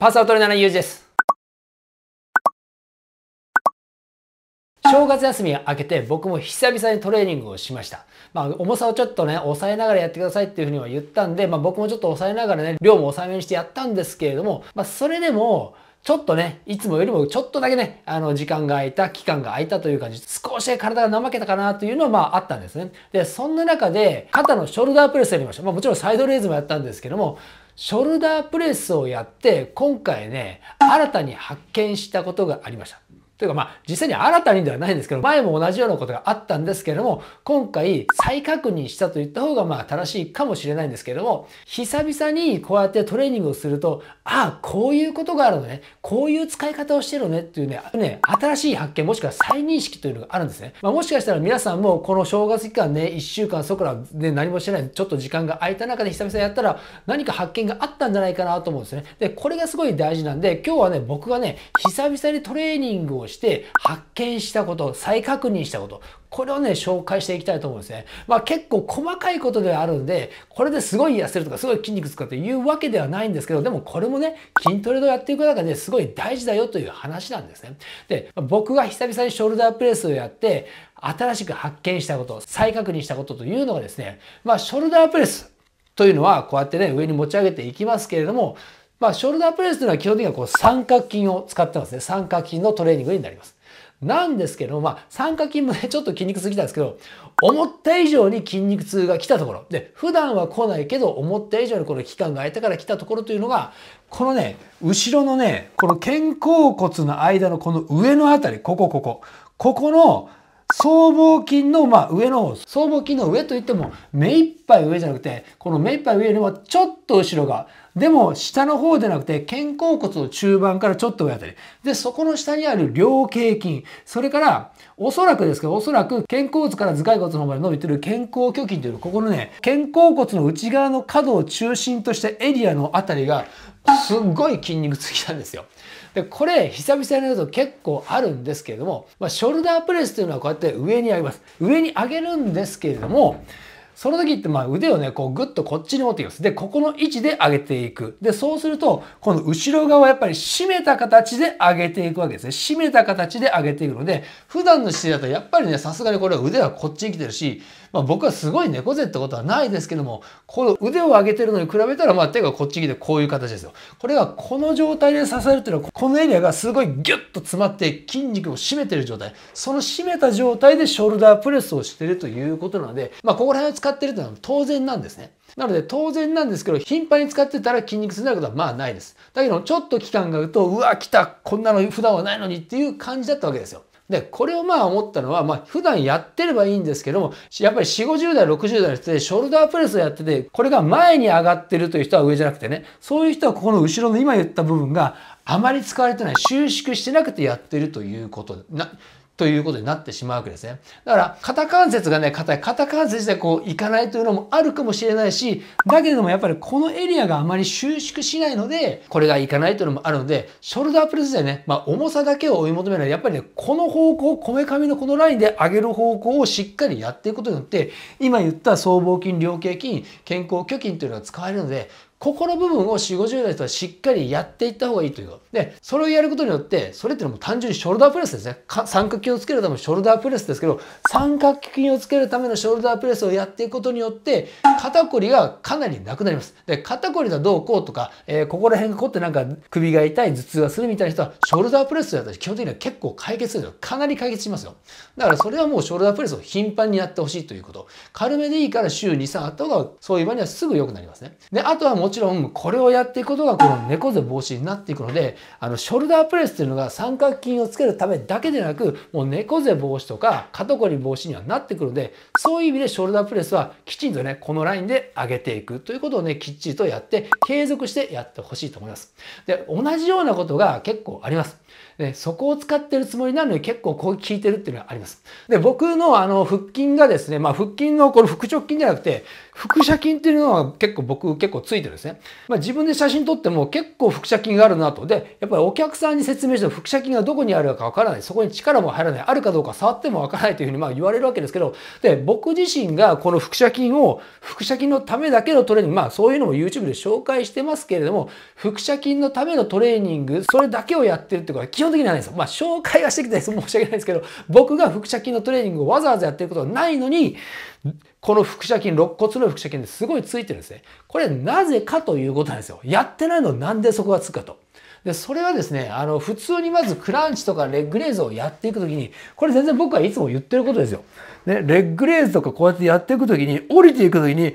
パスアウトレーナーのゆうじです。正月休みが明けて僕も久々にトレーニングをしました。まあ重さをちょっとね、抑えながらやってくださいっていうふうには言ったんで、まあ僕もちょっと抑えながらね、量も抑えめにしてやったんですけれども、まあそれでも、ちょっとね、いつもよりもちょっとだけね、あの、時間が空いた、期間が空いたという感じ、少し体が怠けたかなというのは、まあ、あったんですね。で、そんな中で、肩のショルダープレスやりました。まあ、もちろんサイドレーズもやったんですけども、ショルダープレスをやって今回ね新たに発見したことがありましたというかまあ実際に新たにではないんですけど、前も同じようなことがあったんですけれども、今回再確認したと言った方がまあ正しいかもしれないんですけれども、久々にこうやってトレーニングをすると、ああ、こういうことがあるのね、こういう使い方をしてるのねっていうね、ね、新しい発見もしくは再認識というのがあるんですね。まあ、もしかしたら皆さんもこの正月期間ね、1週間そこらで何もしてない、ちょっと時間が空いた中で久々やったら何か発見があったんじゃないかなと思うんですね。で、これがすごい大事なんで、今日はね、僕がね、久々にトレーニングをして発見したこと、再確認したこと、これをね、紹介していきたいと思うんですね。まあ結構細かいことではあるんで、これですごい痩せるとか、すごい筋肉使うというわけではないんですけど、でもこれもね、筋トレをやっていく中ですごい大事だよという話なんですね。で、僕が久々にショルダープレスをやって、新しく発見したこと、再確認したことというのがですね、まあショルダープレスというのはこうやってね、上に持ち上げていきますけれども、まあ、ショルダープレスというのは基本的にはこう三角筋を使ってますね。三角筋のトレーニングになります。なんですけど、まあ、三角筋もね、ちょっと筋肉痛来たんですけど、思った以上に筋肉痛が来たところ。で、普段は来ないけど、思った以上にこの期間が空いたから来たところというのが、このね、後ろのね、この肩甲骨の間のこの上のあたり、ここ、ここ。ここの僧帽筋の、まあ、上の方、僧帽筋の上といっても、目いっぱい上じゃなくて、この目いっぱい上よりもちょっと後ろが、でも下の方でなくて、肩甲骨の中盤からちょっと上あたり。で、そこの下にある両頸筋、それから、おそらくですけど、おそらく肩甲骨から頭蓋骨の方まで伸びてる肩甲虚筋というの、ここのね、肩甲骨の内側の角を中心としたエリアのあたりが、すっごい筋肉つきなんですよ。でこれ久々にやると結構あるんですけれども、まあ、ショルダープレスというのはこうやって上に上げます上に上げるんですけれどもその時ってまあ腕をね、こうぐっとこっちに持っていきます。で、ここの位置で上げていく。で、そうすると、この後ろ側やっぱり締めた形で上げていくわけですね。締めた形で上げていくので、普段の姿勢だとやっぱりね、さすがにこれは腕はこっちに来てるし、まあ僕はすごい猫背ってことはないですけども、この腕を上げてるのに比べたら、まあ手がこっち来てこういう形ですよ。これが、この状態で支えるっていうのは、このエリアがすごいギュッと詰まって筋肉を締めてる状態。その締めた状態でショルダープレスをしてるということなので、まあここら辺を使ってるというのは当然なんですね。なので当然なんですけど、頻繁に使ってたら筋肉痛になることはまあないです。だけど、ちょっと期間があると、うわ、来たこんなの普段はないのにっていう感じだったわけですよ。で、これをまあ思ったのは、まあ普段やってればいいんですけども、やっぱり4、50代、60代の人でショルダープレスをやってて、これが前に上がってるという人は上じゃなくてね、そういう人はここの後ろの今言った部分があまり使われてない、収縮してなくてやってるということなということになってしまうわけですね。だから、肩関節がね、硬い。肩関節でこう、いかないというのもあるかもしれないし、だけれどもやっぱりこのエリアがあまり収縮しないので、これがいかないというのもあるので、ショルダープレスでね、まあ、重さだけを追い求めない。やっぱりね、この方向、こめかみのこのラインで上げる方向をしっかりやっていくことによって、今言った僧帽筋、量形筋、健康虚筋というのが使えるので、ここの部分を4、50代の人はしっかりやっていった方がいいというで、それをやることによって、それってのも単純にショルダープレスですね。三角筋をつけるためのショルダープレスですけど、三角筋をつけるためのショルダープレスをやっていくことによって、肩こりがかなりなくなります。で、肩こりがどうこうとか、えー、ここら辺が凝ってなんか首が痛い、頭痛がするみたいな人は、ショルダープレスをやったら基本的には結構解決するよ。かなり解決しますよ。だからそれはもうショルダープレスを頻繁にやってほしいということ。軽めでいいから週2、3あった方が、そういう場にはすぐ良くなりますね。で、あとはももちろんこれをやっていくことがこの猫背防止になっていくのであのショルダープレスというのが三角筋をつけるためだけでなくもう猫背防止とか肩こり防止にはなってくるのでそういう意味でショルダープレスはきちんとねこのラインで上げていくということをねきっちりとやって継続してやってほしいと思います。で同じようなことが結構あります。ね、そこを使ってるつもりなのに結構こう効いてるっていうのはあります。で、僕のあの腹筋がですね、まあ腹筋のこの腹直筋じゃなくて、腹斜筋っていうのは結構僕結構ついてるんですね。まあ自分で写真撮っても結構腹斜筋があるなと。で、やっぱりお客さんに説明しても腹斜筋がどこにあるかわからない。そこに力も入らない。あるかどうか触ってもわからないというふうにまあ言われるわけですけど、で、僕自身がこの腹斜筋を腹斜筋のためだけのトレーニング、まあそういうのも YouTube で紹介してますけれども、腹斜筋のためのトレーニング、それだけをやってるっていうか、基本の時にはないですよ。まあ、紹介はしてきて申し訳ないですけど、僕が腹斜筋のトレーニングをわざわざやってることはないのに、この腹斜筋、肋骨の腹斜筋ですごいついてるんですね。これなぜかということなんですよ。やってないのなんでそこがつくかと。で、それはですね、あの、普通にまずクランチとかレッグレーズをやっていくときに、これ全然僕はいつも言ってることですよ。ね、レッグレーズとかこうやってやっていくときに、降りていくときに、うっ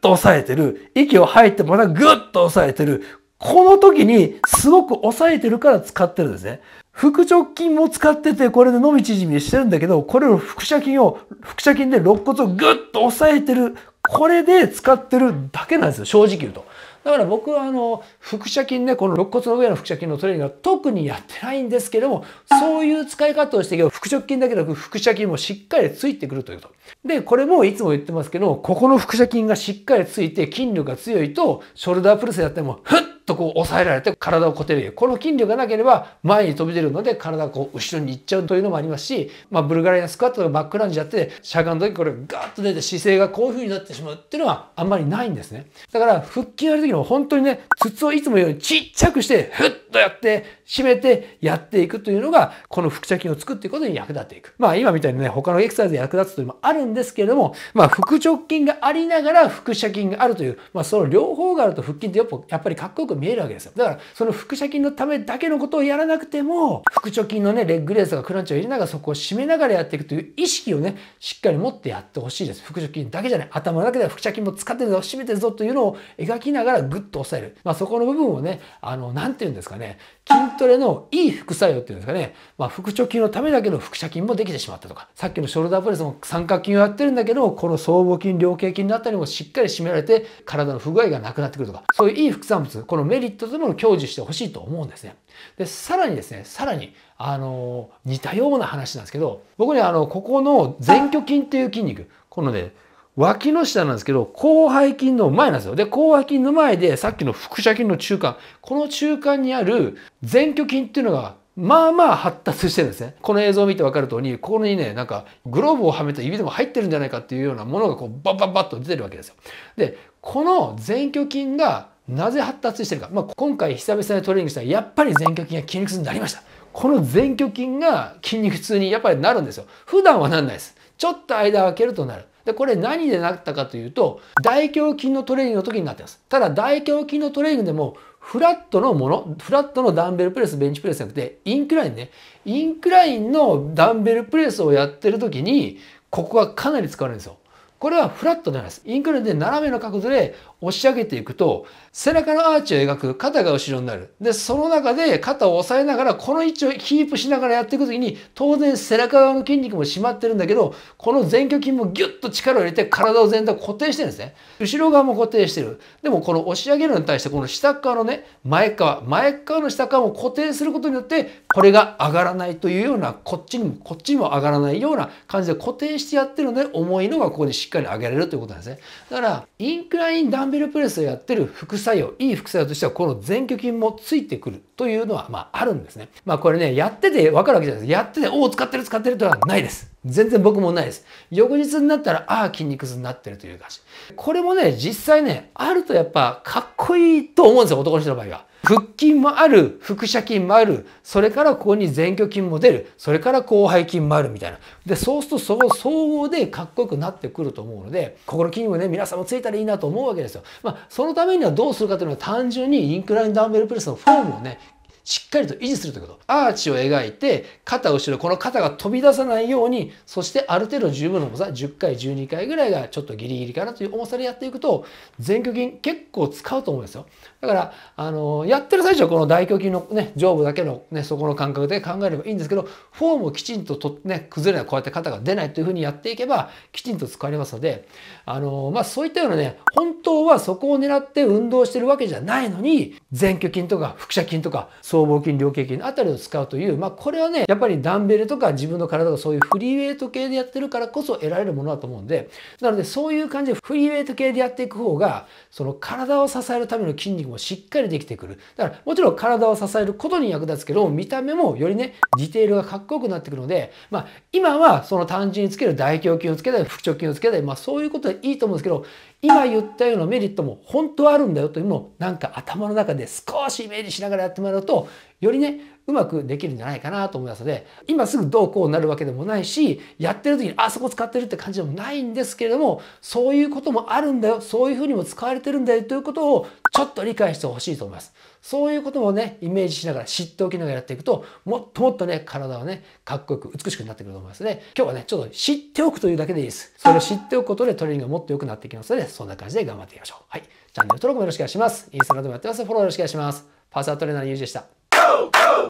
と押さえてる。息を吐いてもたぐっと押さえてる。この時にすごく抑えてるから使ってるんですね。腹直筋も使ってて、これで伸び縮みしてるんだけど、これを腹斜筋を、腹斜筋で肋骨をぐっと押さえてる、これで使ってるだけなんですよ、正直言うと。だから僕はあの、腹斜筋ね、この肋骨の上の腹斜筋のトレーニングは特にやってないんですけども、そういう使い方をしていけば、腹直筋だけでなく腹斜筋もしっかりついてくるということ。で、これもいつも言ってますけど、ここの腹斜筋がしっかりついて筋力が強いと、ショルダープルスやっても、ふっとこう抑えられて体をできるこの筋力がなければ前に飛び出るので体がこう後ろに行っちゃうというのもありますし、まあ、ブルガリアンスクワットかバックランジやってしゃがんだ時これガーッと出て姿勢がこういう風になってしまうっていうのはあんまりないんですねだから腹筋やる時も本当にね筒をいつもよりちっちゃくしてフッとやって、締めてやっていくというのが、この腹斜筋を作っていくことに役立っていく。まあ今みたいにね、他のエクササイズで役立つというのもあるんですけれども、まあ腹直筋がありながら腹斜筋があるという、まあその両方があると腹筋ってやっぱりかっこよく見えるわけですよ。だから、その腹斜筋のためだけのことをやらなくても、腹直筋のね、レッグレースとかクランチを入れながらそこを締めながらやっていくという意識をね、しっかり持ってやってほしいです。腹直筋だけじゃない、頭だけでは腹斜筋も使ってるぞ、締めてるぞというのを描きながらグッと抑える。まあそこの部分をね、あの、なんて言うんですかね、ね、筋トレのいい副作用っていうんですかね、まあ、腹直筋のためだけの腹斜筋もできてしまったとか、さっきのショルダープレスも三角筋をやってるんだけど、この僧帽筋、両頸筋のあたりもしっかり締められて、体の不具合がなくなってくるとか、そういういい副産物、このメリットというものを享受してほしいと思うんですね。で、さらにですね、さらに、あの似たような話なんですけど、僕ね、あの、ここの前鋸筋っていう筋肉、このね、脇の下なんですけど、広背筋の前なんですよ。で、広背筋の前で、さっきの腹斜筋の中間、この中間にある前鋸筋っていうのが、まあまあ発達してるんですね。この映像を見てわかる通り、ここにね、なんかグローブをはめた指でも入ってるんじゃないかっていうようなものがこうバッバッバッと出てるわけですよ。で、この前鋸筋がなぜ発達してるか。まあ、今回久々にトレーニングしたら、やっぱり前鋸筋が筋肉痛になりました。この前鋸筋が筋肉痛にやっぱりなるんですよ。普段はなんないです。ちょっと間を空けるとなる。で、これ何でなったかというと、大胸筋のトレーニングの時になってます。ただ、大胸筋のトレーニングでも、フラットのもの、フラットのダンベルプレス、ベンチプレスじゃなくて、インクラインね。インクラインのダンベルプレスをやってる時に、ここはかなり使われるんですよ。これはフラットになります。インクルーで斜めの角度で押し上げていくと、背中のアーチを描く、肩が後ろになる。で、その中で肩を押さえながら、この位置をキープしながらやっていくときに、当然背中側の筋肉も締まってるんだけど、この前鋸筋もギュッと力を入れて体を全体固定してるんですね。後ろ側も固定してる。でもこの押し上げるのに対して、この下側のね、前側、前側の下側も固定することによって、これが上がらないというような、こっちにも、こっちにも上がらないような感じで固定してやってるので、重いのがここにしっかり上げられるということなんですね。だから、インクラインダンベルプレスをやってる副作用、いい副作用としては、この前鋸筋もついてくるというのは、まあ、あるんですね。まあ、これね、やってて分かるわけじゃないです。やってて、おお、使ってる使ってるとはないです。全然僕もないです。翌日になったら、ああ、筋肉痛になってるという感じ。これもね、実際ね、あるとやっぱかっこいいと思うんですよ、男の人の場合は。腹筋もある、腹斜筋もある、それからここに前鋸筋も出る、それから後背筋もあるみたいな。で、そうするとその総合でかっこよくなってくると思うので、ここの筋肉ね、皆さんもついたらいいなと思うわけですよ。まあ、そのためにはどうするかというのは単純にインクラインダンベルプレスのフォームをね、しっかりと維持するということ。アーチを描いて、肩後ろ、この肩が飛び出さないように、そしてある程度十分の重さ、10回、12回ぐらいがちょっとギリギリかなという重さでやっていくと、前鋸筋結構使うと思うんですよ。だから、あの、やってる最初はこの大胸筋のね、上部だけのね、そこの感覚で考えればいいんですけど、フォームをきちんとと、ね、崩れない、こうやって肩が出ないというふうにやっていけば、きちんと使われますので、あの、まあ、そういったようなね、本当はそこを狙って運動してるわけじゃないのに、前鋸筋とか腹斜筋とか、僧帽筋両頸筋あたりを使うという、まあ、これはねやっぱりダンベルとか自分の体がそういうフリーウェイト系でやってるからこそ得られるものだと思うんでなのでそういう感じでフリーウェイト系でやっていく方がその体を支えるための筋肉もしっかりできてくるだからもちろん体を支えることに役立つけど見た目もよりねディテールがかっこよくなってくるので、まあ、今はその単純につける大胸筋をつけたり腹直筋をつけたり、まあ、そういうことはいいと思うんですけど今言ったようなメリットも本当はあるんだよというのをなんか頭の中で少しイメージしながらやってもらうとよりね、うまくできるんじゃないかなと思いますので、今すぐどうこうなるわけでもないし、やってる時にあそこ使ってるって感じでもないんですけれども、そういうこともあるんだよ、そういうふうにも使われてるんだよということをちょっと理解してほしいと思います。そういうこともね、イメージしながら知っておきながらやっていくと、もっともっとね、体はね、かっこよく美しくなってくると思いますね。今日はね、ちょっと知っておくというだけでいいです。それを知っておくことでトレーニングがもっと良くなってきますので、そんな感じで頑張っていきましょう。はい。チャンネル登録もよろしくお願いします。インスタグラムやってます。フォローよろしくお願いします。パーサートレーナーのゆうでした。